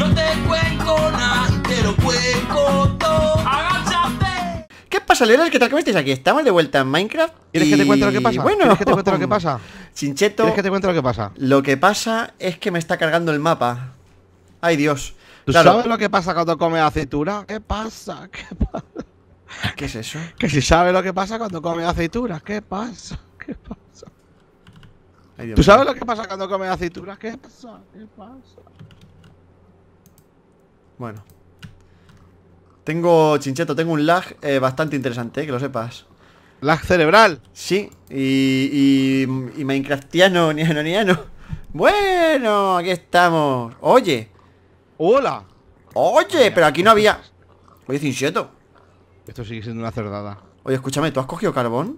No te cuento nada, te lo cuento ¡Agáchate! ¿Qué pasa, Leonard? ¿Qué tal? ¿Cómo estáis? Aquí estamos de vuelta en Minecraft. ¿Quieres que te cuente lo que pasa? Bueno, que te lo que pasa? Chincheto. ¿Quieres que te cuente lo que pasa? Lo que pasa es que me está cargando el mapa. Ay, Dios. ¿Tú sabes lo que pasa cuando comes aceituras? ¿Qué pasa? ¿Qué pasa? ¿Qué es eso? Que si sabes lo que pasa cuando comes aceituras, ¿qué pasa? ¿Qué pasa? Ay, ¿Tú sabes lo que pasa cuando comes aceituras? ¿Qué pasa? ¿Qué pasa? Bueno. Tengo, Chincheto, tengo un lag eh, bastante interesante, eh, que lo sepas. ¿Lag cerebral? Sí, y, y, y Minecraftiano, niano, niano. Bueno, aquí estamos. Oye. Hola. Oye, pero aquí no había... Oye, Chincheto. Esto sigue siendo una cerdada. Oye, escúchame, ¿tú has cogido carbón?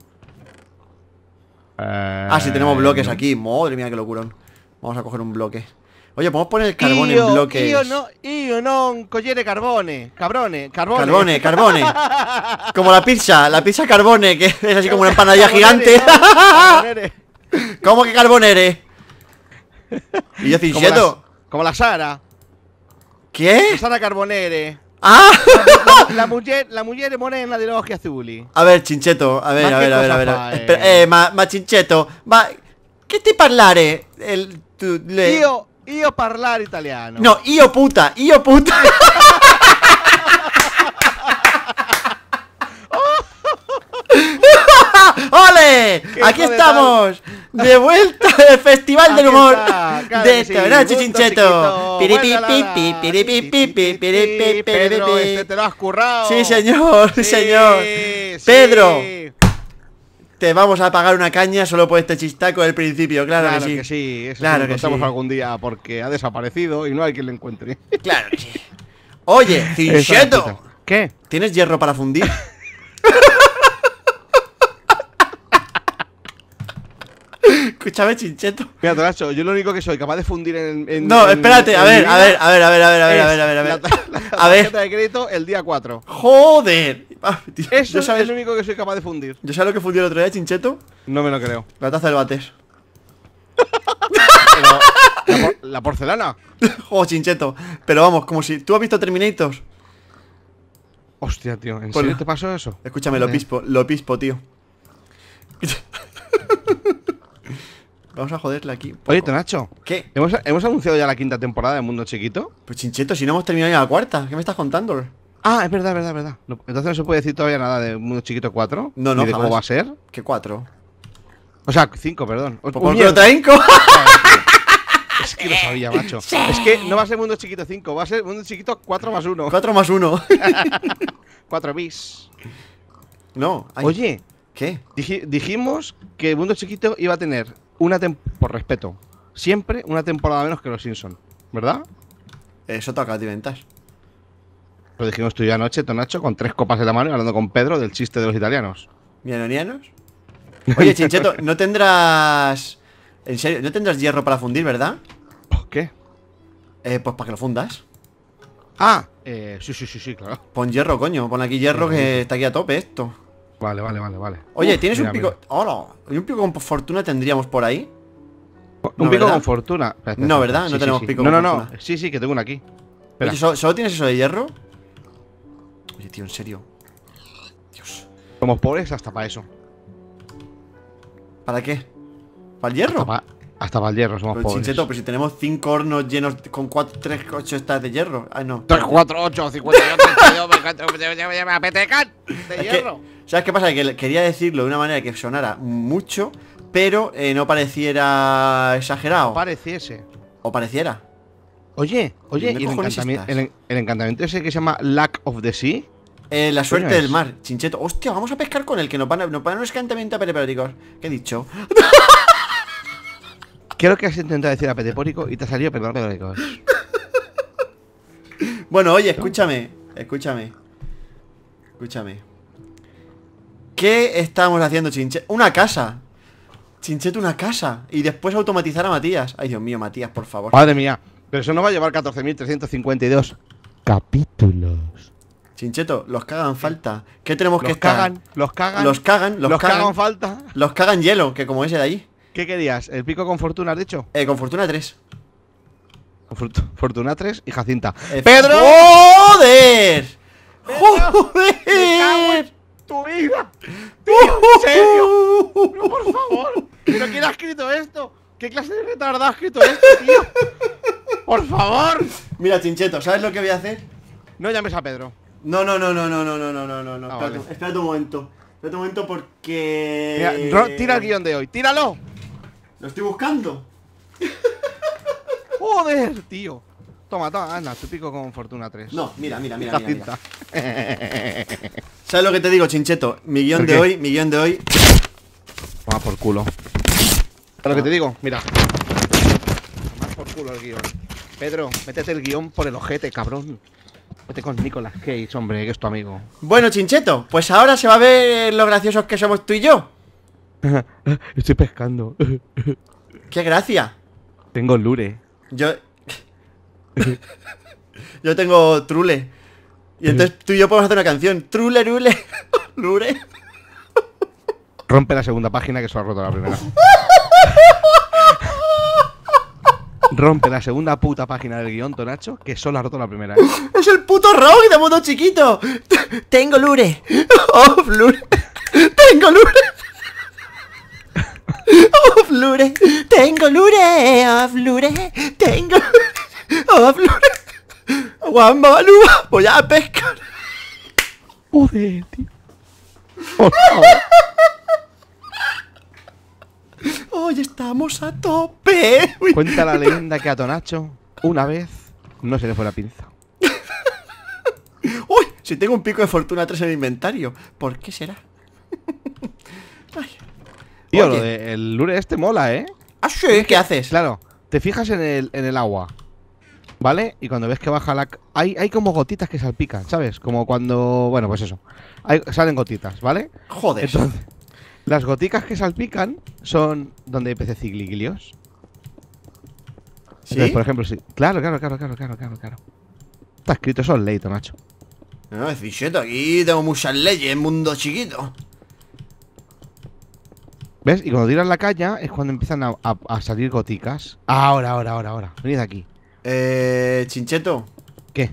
Eh, ah, sí, tenemos bloques aquí. Madre mía, qué locurón. Vamos a coger un bloque. Oye, podemos poner el carbón en bloques. Io no, yo no, collere carbone, cabrone, carbone. Carbone, carbone. como la pizza, la pizza carbone, que es así como una empanadilla gigante. ¿Cómo que carbonere? Y yo Como, la Sara. ¿Qué? La Sara Carbonere. Ah! La, mujer, la mujer morena de los ojos A ver, Chincheto, a ver, a ver, a ver, a ver. Eh. eh, ma, Chincheto, ¿qué te parlare? El, tu, le... Io parlar italiano. No, io puta, io puta. ¡Ole! Aquí estamos. De, vuelta del Festival ah, del Humor de esta, ¿verdad, Te lo has currado. Sí, señor, señor. Pedro te vamos a pagar una caña solo por este chistaco del principio, claro, que sí. Que sí. Eso claro que sí. algún día porque ha desaparecido y no hay quien le encuentre. Claro que sí. Oye, Chincheto ¿Qué? ¿Tienes hierro para fundir? Escúchame, chincheto. Mira, Toracho, yo lo único que soy capaz de fundir en. no, espérate, a, ver, a, ver, a ver, a ver, a ver, a ver, a ver, a ver, a ver, a ver. de crédito el día 4. Joder, es lo único que soy capaz de fundir. ¿Yo sabes lo que fundió el otro día, Chincheto? No me lo creo. La taza del bates la, porcelana. oh, Chincheto. Pero vamos, como si. ¿Tú has visto Terminators? Hostia, tío, ¿en serio te pasó eso? Escúchame, lo pispo, lo pispo, tío. Vamos a joderle aquí. Oye, Tonacho. ¿Qué? ¿Hemos, ¿Hemos, anunciado ya la quinta temporada de Mundo Chiquito? Pues chincheto, si no hemos terminado ya la cuarta, ¿qué me estás contando? Ah, es verdad, verdad, verdad. entonces no se puede decir todavía nada de Mundo Chiquito 4. No, no. Ni de cómo va a ser. ¿Qué 4? O sea, 5, perdón. ¿Por qué Es que lo sabía, macho. Es que no va a ser Mundo Chiquito 5, va a ser Mundo Chiquito 4 más 1. 4 más 1. 4 bis. No. Oye. ¿Qué? dijimos que Mundo Chiquito iba a tener una temporada, por respeto, siempre una temporada menos que los Simpsons. ¿verdad? Eso toca inventar. Lo dijimos tú y anoche, Tonacho, con tres copas de la mano y hablando con Pedro del chiste de los italianos. ¿Mianonianos? Oye, Chincheto, no tendrás... En serio, no tendrás hierro para fundir, ¿verdad? ¿Por qué? Eh, pues para que lo fundas. Ah, eh, sí, sí, sí, sí, claro. Pon hierro, coño. Pon aquí hierro que está aquí a tope esto. Vale, vale, vale, vale. Oye, ¿tienes un pico? Hola, ¿y un pico con fortuna tendríamos por ahí? Un pico con fortuna. no, ¿verdad? no tenemos pico con fortuna. No, no, Sí, sí, que tengo uno aquí. ¿Solo tienes eso de hierro? tío, en serio. Dios. Somos pobres hasta para eso. ¿Para qué? ¿Para el hierro? Hasta para, el hierro somos pero, pobres. Chincheto, pero si tenemos 5 hornos llenos con 4, 3, 8 estas de hierro. Ay, no. 3, 4, 8, 58, 52, me apetecan de hierro. ¿Sabes qué pasa? Que quería decirlo de una manera que sonara mucho, pero no pareciera exagerado. pareciese. O pareciera. Oye, oye, el, el, el, encantamiento ese que se llama Lack of the Sea? Eh, la suerte del mar, chincheto. Hostia, vamos a pescar con el que nos van a, nos van a un escantamiento ¿Qué he dicho? Creo que has intentado decir apetepórico y te ha salido bueno, oye, escúchame. Escúchame. Escúchame. ¿Qué estamos haciendo, Chincheto? Una casa. Chincheto, una casa. Y después automatizar a Matías. Ay, Dios mío, Matías, por favor. Madre mía. Pero eso no va a llevar 14.352 capítulos. Chincheto, los cagan falta. ¿Qué tenemos que estar? Cagan, los cagan. Los cagan, los, cagan, falta. Los cagan hielo, que como ese de ahí. ¿Qué querías? ¿El pico con fortuna, has dicho? Eh, con fortuna 3. Fortuna 3 y Jacinta. Eh, ¡Pedro! ¡Joder! ¡Joder! ¡Tu vida! Tío, ¿En serio? No, por favor. ¿Pero quién ha escrito esto? ¿Qué clase de retardado ha escrito esto, tío? ¡Por favor! Mira, Chincheto, ¿sabes lo que voy a hacer? No llames a Pedro. No, no, no, no, no, no, no, no, no, no, no. Ah, Espera un momento. Espera un momento porque... Mira, tira el guión de hoy. ¡Tíralo! Lo estoy buscando. Joder, tío. Toma, toma, anda, te pico con Fortuna 3. No, mira, mira, mira, mira, mira. ¿Sabes lo que te digo, Chincheto? Mi guión de hoy, mi guión de hoy. Toma por culo. ¿Sabes lo que te digo? Mira. Toma por culo el guión. Pedro, métete el guión por el ojete, cabrón. Vete con Nicolas Cage, hombre, que es tu amigo. Bueno, Chincheto, pues ahora se va a ver lo graciosos que somos tú y yo. Estoy pescando. ¡Qué gracia! Tengo lure. Yo. yo tengo trule. Y entonces tú y yo podemos hacer una canción. Trule, rule, lure. Rompe la segunda página que se ha roto la primera rompe la segunda puta página del guión, Tonacho, que solo ha roto la primera. ¿eh? ¡Es el puto rock de modo chiquito! ¡Tengo Lure! ¡Oh, oh Lure! ¡Tengo Lure! Oh Lure! ¡Tengo Lure! Oh Lure! ¡Tengo Oh Lure! ¡Juan balúa! ¡Voy a pescar! ¡Joder, tío! Hoy estamos a tope. Cuenta la leyenda que a Tonacho una vez no se le fue la pinza. ¡Uy! Si tengo un pico de fortuna 3 en mi inventario, ¿por qué será? lo el lure este mola, ¿eh? Ah, ¿qué haces? Claro, te fijas en el, agua, ¿vale? Y cuando ves que baja la... Hay, hay como gotitas que salpican, ¿sabes? Como cuando... Bueno, pues eso. salen gotitas, ¿vale? Joder. Las goticas que salpican son donde hay peces ¿Sí? por ejemplo, sí. Claro, claro, claro, claro, claro, claro, claro. Está escrito eso en leito, macho. No, ah, es aquí tengo muchas leyes, mundo chiquito. ¿Ves? Y cuando tiras la caña es cuando empiezan a, salir goticas. Ahora, ahora, ahora, ahora. Venid aquí. Eh. Chincheto. ¿Qué?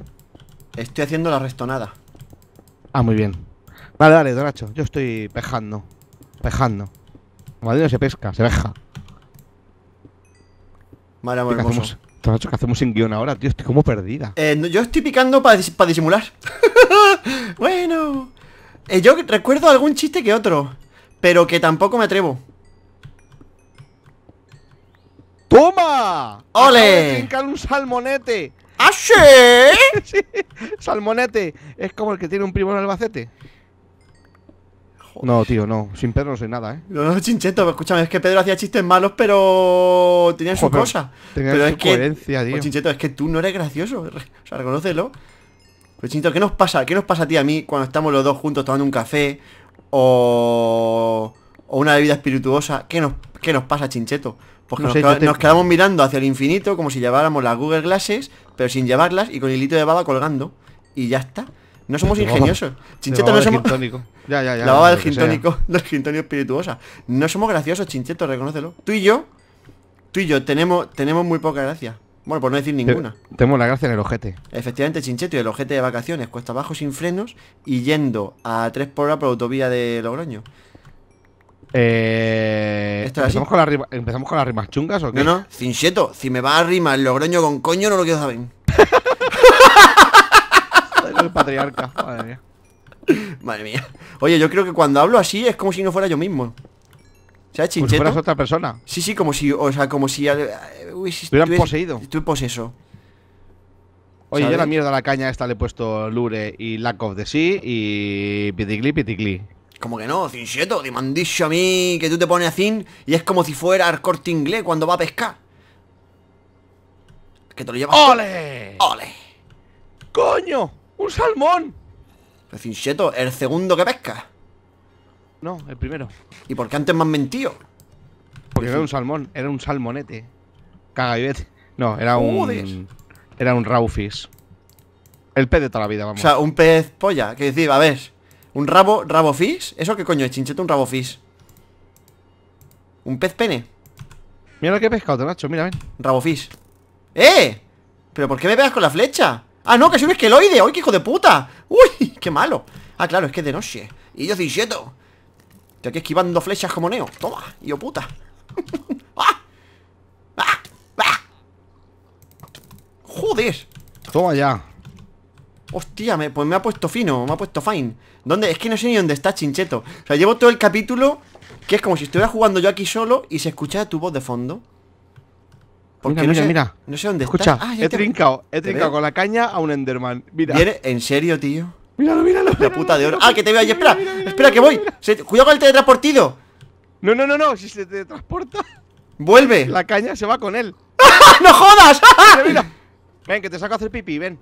Estoy haciendo la restonada. Ah, muy bien. Vale, vale, donacho. Yo estoy pejando. Pejando. madre no se pesca, se veja. Vale, amor, hermoso. ¿Qué hacemos? ¿Qué sin guión ahora, tío? Estoy como perdida. Eh, yo estoy picando para disimular. bueno. Eh, yo recuerdo algún chiste que otro. Pero que tampoco me atrevo. ¡Toma! ¡Ole! Acabo un salmonete. ¿Ah, Salmonete. Es como el que tiene un primo en Albacete. No, tío, no. Sin Pedro no sé nada, ¿eh? No, no, Chincheto, escúchame, es que Pedro hacía chistes malos, pero tenía su cosa. Tenía su es coherencia, que... tío. Pues, chincheto, es que tú no eres gracioso. O sea, reconócelo. Pues Chincheto, ¿qué nos pasa? ¿Qué nos pasa a ti y a mí cuando estamos los dos juntos tomando un café o, o una bebida espirituosa? ¿Qué nos, nos pasa, Chincheto? Porque nos, quedamos mirando hacia el infinito como si lleváramos las Google Glasses, pero sin llevarlas y con el hilito de baba colgando. Y ya está. No somos ingeniosos. Chincheto no somos... Ya, ya, ya, la baba del gintónico, del gintónico espirituosa. No somos graciosos, Chincheto, reconócelo. Tú y yo, tú y yo tenemos, tenemos muy poca gracia. Bueno, por no decir ninguna. Tenemos la gracia en el ojete. Efectivamente, Chincheto, y el ojete de vacaciones, cuesta abajo sin frenos y yendo a tres por hora por autovía de Logroño. Eh, ¿Esto ¿empezamos, así? con ¿Empezamos con las rimas chungas o qué? No, no, Cincheto, si me va a rimar Logroño con coño, no lo quiero saber. patriarca, madre mía. Madre mía. Oye, yo creo que cuando hablo así es como si no fuera yo mismo. ¿Sabes, chincheto? Como si fueras otra persona. Sí, sí, como si, o sea, como si... Eh, uy, si Estuvieran poseído. Estoy poseso. Oye, yo la mierda a la caña esta le he puesto Lure y Lack of the Sea y pitigli pitigli Como que no, chincheto? te a mí que tú te pones a Cin y es como si fuera el corte inglés cuando va a pescar. Que te lo llevas. ¡Ole! ¡Ole! ¡Coño! ¡Un salmón! chincheto, el segundo que pesca. No, el primero. ¿Y por qué antes me han mentido? Porque era un salmón, era un salmonete. Cagayete. No, era un. Era un fish El pez de toda la vida, vamos. O sea, un pez polla. Que decir, a ver. ¿Un rabo, rabo fish? ¿Eso qué coño es, chincheto? Un rabo fish. ¿Un pez pene? Mira lo que he pescado, Nacho, mira, ven. Rabo fish. ¡Eh! ¿Pero por qué me pegas con la flecha? Ah, no, que es un esqueloide ¡Uy, qué hijo de puta! ¡Uy, qué malo! Ah, claro, es que es de noche Y yo ¿Te Estoy esquivando flechas como Neo Toma, yo puta ¡Ah! ¡Ah! ¡Ah! ¡Joder! Toma ya Hostia, pues me ha puesto fino, me ha puesto fine ¿Dónde? Es que no sé ni dónde está, chincheto O sea, llevo todo el capítulo Que es como si estuviera jugando yo aquí solo Y se escuchara tu voz de fondo porque mira, no sé, mira. No sé dónde Escucha, está. Ah, he, trincado, he trincado con la caña a un Enderman. Mira. ¿Viene? ¿En serio, tío? Míralo, míralo. La puta de oro. Ah, que te veo ahí. Espera, espera, que voy. Cuidado con el teletransportido. No, no, no, no. Si se teletransporta. Vuelve. La caña se va con él. ¡No jodas! Ven, que te saco a hacer pipí, ven.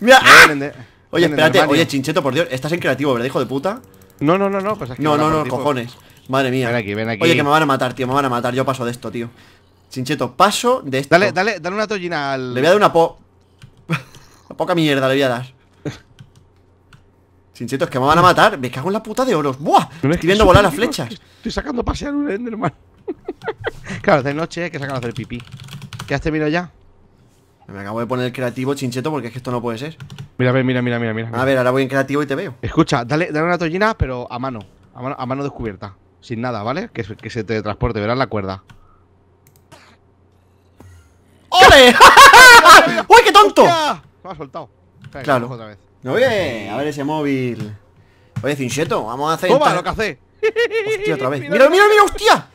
mira. Ah. oye, espérate. Oye, Chincheto, por Dios. Estás en creativo, ¿verdad, hijo de puta? No, no, no, no. Pues no, no, no, cojones. Madre mía. Ven aquí, ven aquí. Oye, que me van a matar, tío. Me van a matar. Yo paso de esto, tío. Chincheto, paso de esto. Dale, dale, dale una tollina al. Le voy a dar una po. poca mierda le voy a dar. Chincheto, es que me van a matar. Me cago en la puta de oros. ¡Buah! estoy viendo volar las flechas. Estoy sacando pasear un Enderman. claro, de noche que sacan a hacer pipí. ¿Qué has terminado ya? Me acabo de poner creativo, Chincheto, porque es que esto no puede ser. Mira, mira, mira, mira, mira. A ver, ahora voy en creativo y te veo. Escucha, dale, dale una tollina, pero A mano, a mano descubierta. Sin nada, ¿vale? Que, se te transporte, verás la cuerda. ¡Ole! ¡Uy, qué tonto! ha soltado. claro. Otra vez. Oye, a ver ese móvil. Oye, Cincheto, vamos a hacer. ¡Toma, lo que hace! Hostia, otra vez. ¡Mira, mira, mira, hostia!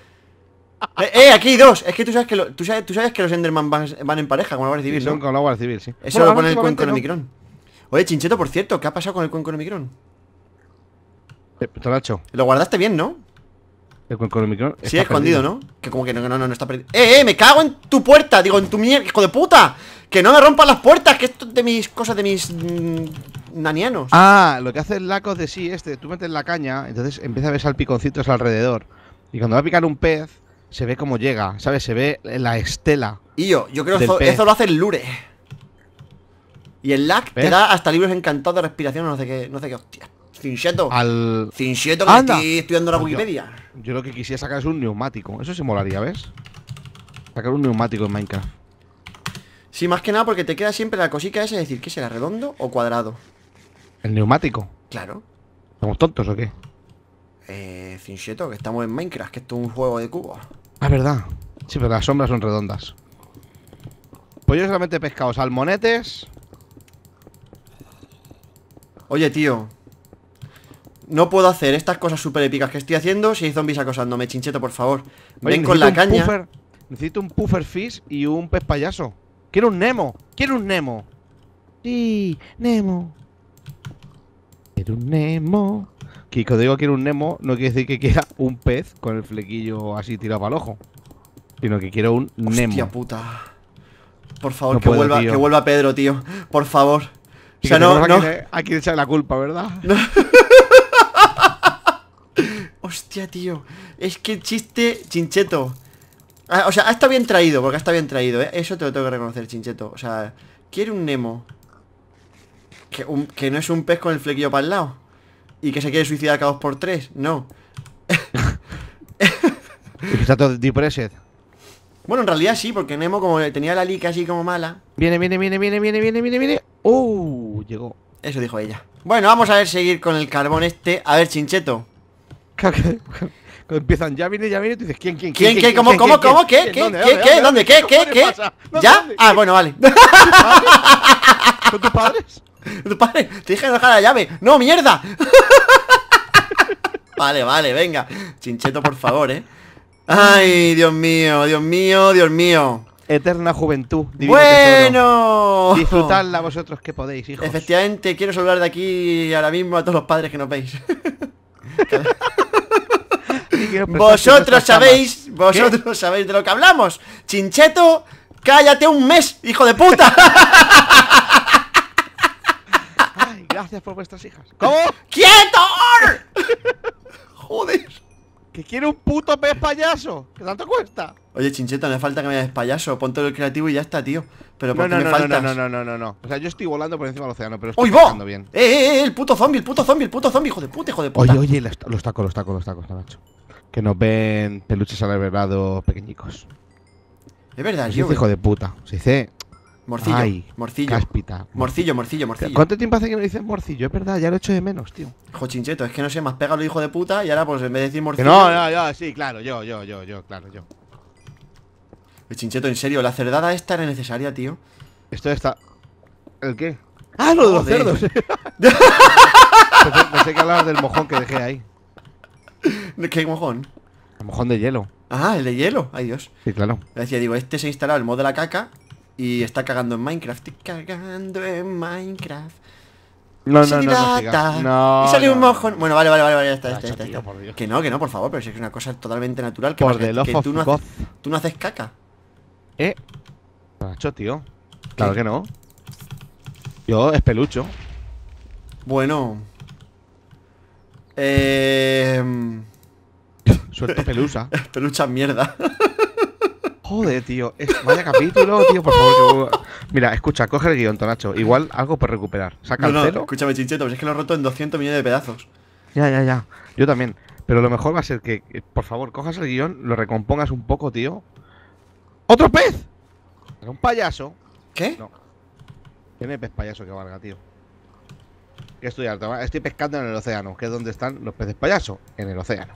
eh, eh aquí dos. Es que tú sabes que, lo, tú sabes, tú sabes que los Enderman van, en pareja con la Guardia Civil. con la Guardia Civil, sí. Eso lo pone el cuenco de Omicron. Oye, Chincheto, por cierto, ¿qué ha pasado con el cuenco Omicron? Eh, te lo ha hecho. Lo guardaste bien, ¿no? Con, Sí, escondido, ¿no? Que como que no, no, no, está perdido. ¡Eh, eh! ¡Me cago en tu puerta! Digo, en tu mierda, hijo de puta. Que no me rompan las puertas, que esto de mis cosas, de mis. Mm, nanianos. Ah, lo que hace el lacos de sí, este. Tú metes la caña, entonces empieza a ver salpiconcitos alrededor. Y cuando va a picar un pez, se ve cómo llega, ¿sabes? Se ve la estela. Y yo, yo creo que eso, lo hace el Lure. Y el lag te da hasta libros encantados de respiración, no sé qué, no sé qué, hostia. Cincheto. Al. Cincheto que estoy estudiando la Wikipedia. Yo lo que quisiera sacar es un neumático. Eso sí molaría, ¿ves? Sacar un neumático en Minecraft. Sí, más que nada porque te queda siempre la cosita esa de decir que será redondo o cuadrado. ¿El neumático? Claro. ¿Estamos tontos o qué? Eh, fincheto, que estamos en Minecraft, que esto es un juego de cubos. Ah, verdad. Sí, pero las sombras son redondas. Pues yo solamente he pescado salmonetes. Oye, tío, no puedo hacer estas cosas súper épicas que estoy haciendo si hay zombies acosándome, chincheto, por favor. Ven con la caña. necesito un puffer fish y un pez payaso. Quiero un Nemo, quiero un Nemo. Sí, Nemo. Quiero un Nemo. Que cuando digo quiero un Nemo, no quiere decir que quiera un pez con el flequillo así tirado para el ojo. Sino que quiero un Hostia puta. Por favor, que, vuelva, que vuelva Pedro, tío. Por favor. Ya sea, no, no. echar la culpa, ¿verdad? Hostia, tío. Es que chiste chincheto. Ah, o sea, ha estado bien traído, porque ha estado bien traído, ¿eh? Eso te lo tengo que reconocer, chincheto. O sea, quiere un Nemo. Que, no es un pez con el flequillo para el lado. Y que se quede suicidar cada dos por tres. No. está todo depressed. Bueno, en realidad sí, porque Nemo como tenía la lica así como mala. Viene, viene, viene, viene, viene, viene, viene, viene. ¡Uh! Llegó. Eso dijo ella. Bueno, vamos a ver seguir con el carbón este. A ver, Chincheto. Cuando empiezan, ya viene, ya viene, tú dices, ¿quién, quién, quién? ¿Quién, cómo, cómo, cómo, qué, qué, qué, qué, dónde, qué, qué, qué? ¿Ya? Ah, bueno, vale. ¿Con tus padres? ¿Tus padres? Te dije dejar la llave. ¡No, mierda! Vale, vale, venga. Chincheto, por favor, ¿eh? Ay, Dios mío, Dios mío, Dios mío. Eterna juventud. bueno, disfrutadla vosotros que podéis, hijos. Efectivamente, quiero saludar de aquí ahora mismo a todos los padres que nos veis. Vosotros sabéis, vosotros sabéis de lo que hablamos. Chincheto, cállate un mes, hijo de puta. Ay, gracias por vuestras hijas. ¿Cómo? ¡Quieto! Joder. Que quiere un puto pez payaso. ¿Qué tanto cuesta. Oye, Chincheto, no me falta que me des payaso. todo el creativo y ya está, tío. Pero ¿por no, qué no, me no, No, no, no, no, no. O sea, yo estoy volando por encima del océano, pero estoy volando bien. ¡Eh, eh, eh! El puto zombie, el puto zombie, el puto zombie, hijo de puta, hijo de puta. Oye, oye, los tacos, los tacos, los tacos, macho! que nos ven peluches alebrados pequeñicos. Es verdad, yo. Hijo de puta. Se dice. Morcillo. Ay, morcillo. Cáspita. Morcillo, morcillo, morcillo. ¿Cuánto tiempo hace que no dices morcillo? Es verdad, ya lo echo de menos, tío. Hijo chincheto, es que no sé, más pega lo hijo de puta y ahora pues en vez de decir morcillo. Que no, no, yo, sí, claro, yo, yo, yo, yo, claro, yo. El chincheto, en serio, la cerdada esta era necesaria, tío. Esto está. ¿El qué? ¡Ah, lo de los cerdos! Pensé que hablabas del mojón que dejé ahí. ¿Qué mojón? El mojón de hielo. Ah, el de hielo. Ay, Dios. Sí, claro. Decía, digo, este se ha instalado el mod de la caca y está cagando en Minecraft. Estoy cagando en Minecraft. No, no, no, no, no. Y salió un mojón. Bueno, vale, vale, vale, vale, ya está, está, Que no, que no, por favor, pero si es una cosa totalmente natural que, por que, tú, no haces, tú no haces caca. Eh. Nacho, tío. Claro que no. Yo, es pelucho. Bueno. Eh... Suelto pelusa. Pelucha mierda. Joder, tío. vaya capítulo, tío, por favor. Mira, escucha, coge el guión, Tonacho. Igual algo por recuperar. Saca Escúchame, chincheto, es que lo he roto en 200 millones de pedazos. Ya, ya, ya. Yo también. Pero lo mejor va a ser que, por favor, cojas el guión, lo recompongas un poco, tío. ¡Otro pez! ¿Era un payaso? ¿Qué? No. Tiene pez payaso que valga, tío. Estoy pescando en el océano, que es donde están los peces payaso, en el océano.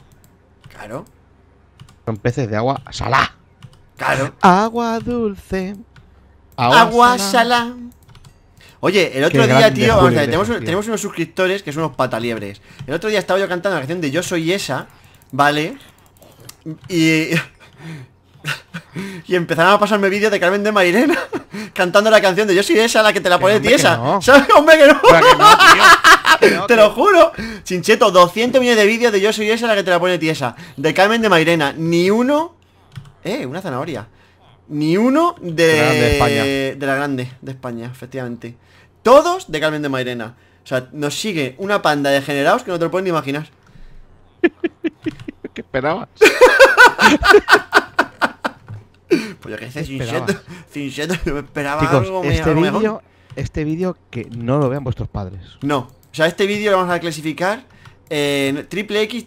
Claro. Son peces de agua salá. Claro. Agua dulce. Agua, salada salá. Oye, el otro día, tío, tenemos, unos suscriptores que son unos pataliebres. El otro día estaba yo cantando la canción de Yo soy esa, ¿vale? Y. y empezaron a pasarme vídeos de Carmen de Mairena cantando la canción de Yo soy esa la que te la pone tiesa. Hombre, que no. te lo juro. Chincheto, 200 millones de vídeos de Yo soy esa la que te la pone tiesa. De Carmen de Mairena. Ni uno. Eh, una zanahoria. Ni uno de, de, la grande de España, efectivamente. Todos de Carmen de Mairena. O sea, nos sigue una panda de generados que no te lo pueden ni imaginar. ¿Qué esperabas? Pues yo que sé, sin Sinchet, no me esperaba algo este mejor. Vídeo, este vídeo que no lo vean vuestros padres. No, o sea, este vídeo lo vamos a clasificar en triple X,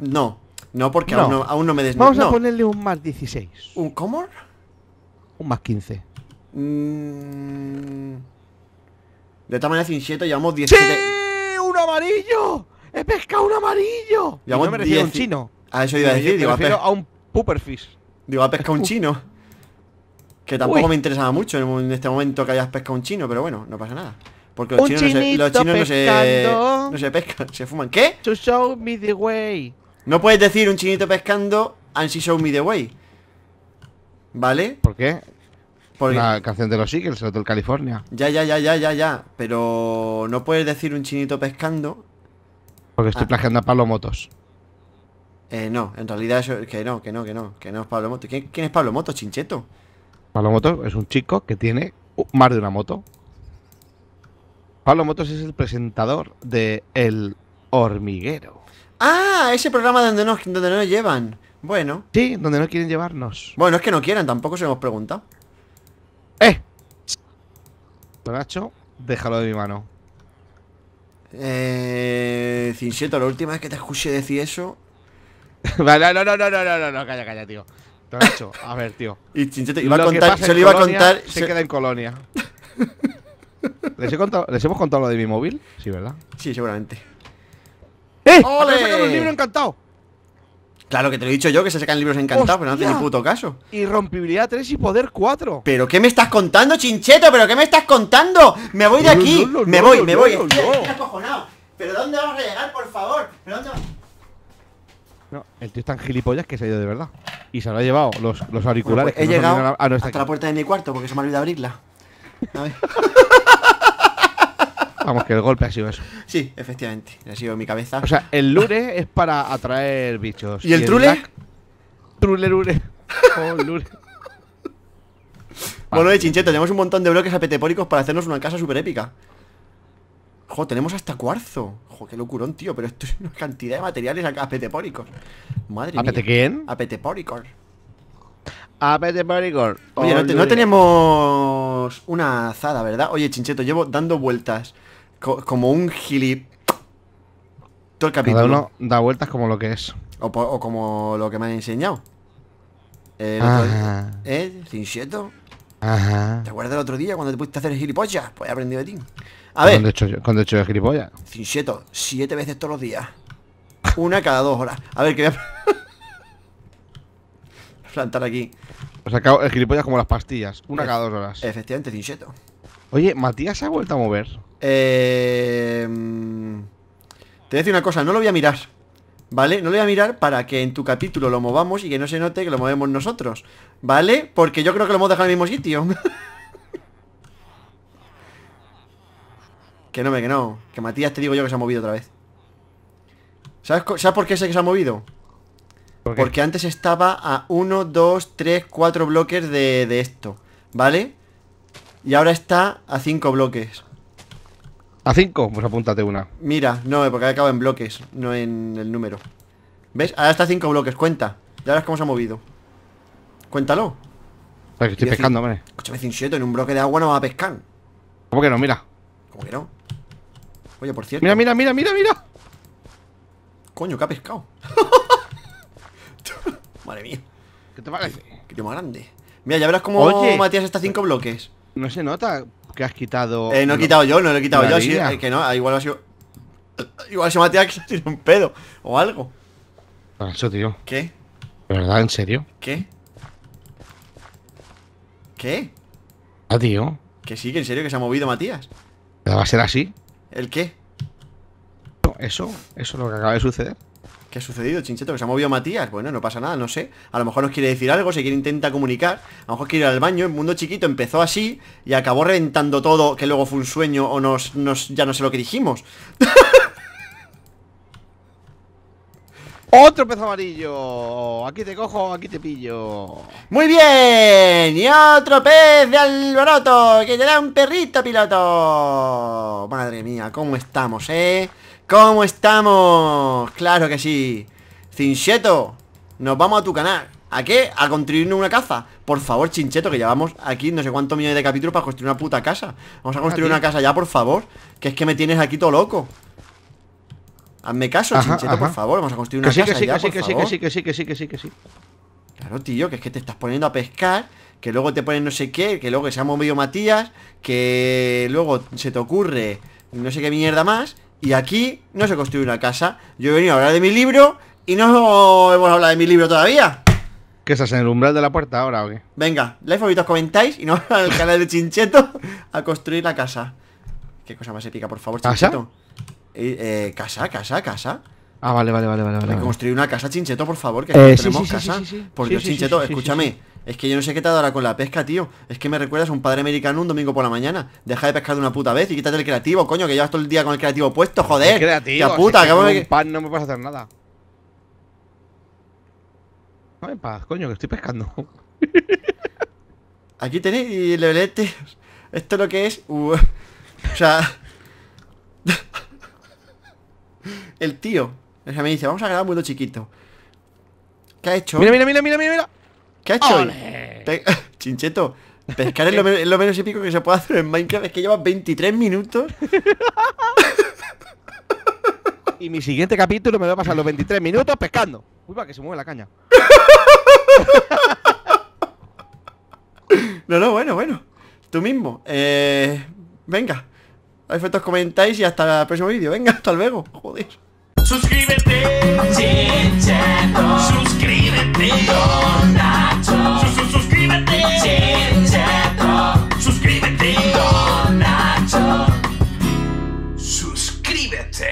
no, no, porque Aún, no, aún, no, me desnudo. Vamos a ponerle un más 16. ¿Un cómo? Un más 15. Mm... De esta manera, Sinchet, llevamos 17. ¡Sí! ¡Un amarillo! ¡He pescado un amarillo! Llevamos y no me refiero a un chino. A eso iba a decir, digo, a, a un pupperfish. Digo, ha pescado un chino. Que tampoco me interesaba mucho en este momento que hayas pescado un chino, pero bueno, no pasa nada. Porque los chinos, no se, no, se, no se pescan, se fuman. ¿Qué? To show me the way. No puedes decir un chinito pescando and she show me the way. ¿Vale? ¿Por qué? La canción de los Eagles, Hotel California. Ya, ya, ya, ya, ya, ya. Pero no puedes decir un chinito pescando. Porque estoy ah. plagiando a Pablo Motos. Eh, no, en realidad es que no, que no, que no, que no es Pablo Moto. ¿Quién, es Pablo Moto, Chincheto? Pablo Moto es un chico que tiene más de una moto. Pablo Motos es el presentador de El Hormiguero. Ah, ese programa donde no donde nos llevan. Bueno. Sí, donde no quieren llevarnos. Bueno, es que no quieran, tampoco se lo hemos preguntado. ¡Eh! déjalo de mi mano. Eh. Cincheto, la última vez que te escuché decir eso no, no, no, no, no, no, no, calla, calla, tío. Te lo he hecho. A ver, tío. Y Chinchete iba a contar, se lo iba a contar. Se, queda en Colonia. ¿Les, he contado, ¿Les hemos contado lo de mi móvil? Sí, ¿verdad? Sí, seguramente. ¡Eh! ¡Ole! sacado un libro encantado! Claro que te lo he dicho yo, que se sacan libros encantados, pero no tiene ni puto caso. Irrompibilidad 3 y poder 4. ¿Pero qué me estás contando, chincheto? ¿Pero qué me estás contando? Me voy de aquí. me voy, me voy. Estoy, acojonado. ¿Pero dónde vamos a llegar, por favor? ¿Pero dónde vamos? No, el tío es tan gilipollas que se ha ido de verdad. Y se lo ha llevado los, los pues auriculares. he llegado a, ah, hasta la puerta de mi cuarto porque se me ha olvidado abrirla. Vamos, que el golpe ha sido eso. Sí, efectivamente. Ha sido mi cabeza. O sea, el lure es para atraer bichos. ¿Y, el, trule? Trule lure. Oh, lure. Bueno, de eh, chincheto, tenemos un montón de bloques apetepóricos para hacernos una casa súper épica. Jo, tenemos hasta cuarzo. Jo, qué locurón, tío. Pero esto es una cantidad de materiales apetepóricos. Madre mía. ¿Apete quién? Apetepóricos. Apetepóricos. Oye, no, tenemos una azada, ¿verdad? Oye, chincheto, llevo dando vueltas como un gilip. Todo el capítulo. Cada uno da vueltas como lo que es. O, como lo que me han enseñado. Eh, Ajá. ¿Eh? Chincheto. Ajá. ¿Te acuerdas del otro día cuando te pusiste a hacer gilipollas? Pues he aprendido de ti. A ver. ¿Cuándo he hecho el gilipollas? Cincheto, siete veces todos los días. Una cada dos horas. A ver, que voy a plantar aquí. O sea, el gilipollas como las pastillas. Una cada dos horas. Efectivamente, cincheto. Oye, Matías se ha vuelto a mover. Eh... Te voy a decir una cosa, no lo voy a mirar. ¿Vale? No lo voy a mirar para que en tu capítulo lo movamos y que no se note que lo movemos nosotros. ¿Vale? Porque yo creo que lo hemos dejado en el mismo sitio. Que no, me que no. Que Matías te digo yo que se ha movido otra vez. ¿Sabes, por qué sé que se ha movido? Porque antes estaba a 1, 2, 3, cuatro bloques de, esto. ¿Vale? Y ahora está a cinco bloques. ¿A cinco? Pues apúntate una. Mira, no, porque acabado en bloques, no en el número. ¿Ves? Ahora está a cinco bloques, cuenta. Ya verás cómo se ha movido. Cuéntalo. estoy pescando, hombre. Escúchame, siete en un bloque de agua no va a pescar. ¿Cómo que no? Mira. ¿Cómo que no? Oye, por cierto. Mira, mira, mira, mira, mira. Coño, que ha pescado. Madre mía. ¿Qué te parece? Qué, tío más grande. Mira, ya verás cómo Matías está cinco bloques. No se nota que has quitado. Eh, no he quitado yo, no lo he quitado yo. Sí, que no, ah, igual ha sido. Igual ha Matías que se ha tirado un pedo o algo. Eso, tío. ¿Qué? ¿De verdad? ¿En serio? ¿Qué? ¿Qué? Ah, tío. Que sí, que en serio que se ha movido Matías. ¿Va a ser así? ¿El qué? eso, eso es lo que acaba de suceder. ¿Qué ha sucedido, Chincheto? Que se ha movido Matías. Bueno, no pasa nada, no sé. A lo mejor nos quiere decir algo, se quiere intenta comunicar. A lo mejor quiere ir al baño. El mundo chiquito empezó así y acabó reventando todo, que luego fue un sueño o nos, nos ya no sé lo que dijimos. Otro pez amarillo. Aquí te cojo, aquí te pillo. Muy bien. Y otro pez de alboroto. Que te da un perrito piloto. Madre mía, ¿cómo estamos, eh? ¿Cómo estamos? Claro que sí. Cincheto, nos vamos a tu canal. ¿A qué? A construirnos una casa Por favor, chincheto, que llevamos aquí no sé cuántos millones de capítulos para construir una puta casa Vamos a construir una casa ya, por favor Que es que me tienes aquí todo loco Hazme caso, chincheto, por favor. Vamos a construir una casa sí, que sí, que sí, que sí, que sí, Claro, tío, que es que te estás poniendo a pescar, que luego te ponen no sé qué, que luego que se ha Matías, que luego se te ocurre no sé qué mierda más, y aquí no se construye una casa. Yo he venido a hablar de mi libro y no hemos hablado de mi libro todavía. ¿Qué estás en el umbral de la puerta ahora o qué? Venga, like, favoritos, comentáis y nos vamos al canal de Chincheto a construir la casa. Qué cosa más épica, por favor, Chincheto. Eh, casa, casa, casa. Ah, vale, vale, vale, vale. que construir una casa, Chincheto, por favor, que tenemos casa. por Dios, Chincheto, escúchame. Es que yo no sé qué te ha ahora con la pesca, tío. Es que me recuerdas a un padre americano un domingo por la mañana. Deja de pescar de una puta vez y quítate el creativo, coño, que llevas todo el día con el creativo puesto, joder. El creativo, puta, que no me vas hacer nada. No me paz, coño, que estoy pescando. Aquí tenéis y Esto es lo que es. o sea el tío. el que me dice, vamos a grabar un mundo chiquito. ¿Qué ha hecho? Mira, mira, mira, mira, mira. ¿Qué ha hecho? Chincheto, pescar es, lo menos épico que se puede hacer en Minecraft. Es que lleva 23 minutos. y mi siguiente capítulo me va a pasar los 23 minutos pescando. Uy, va, que se mueve la caña. no, no, bueno, bueno. Tú mismo. Eh, venga. A ver, os comentáis y hasta el próximo vídeo. Venga, hasta luego. Joder. Suscríbete. Chincheto. Suscríbete. Don Nacho. suscríbete. Chincheto. Suscríbete. Don Suscríbete.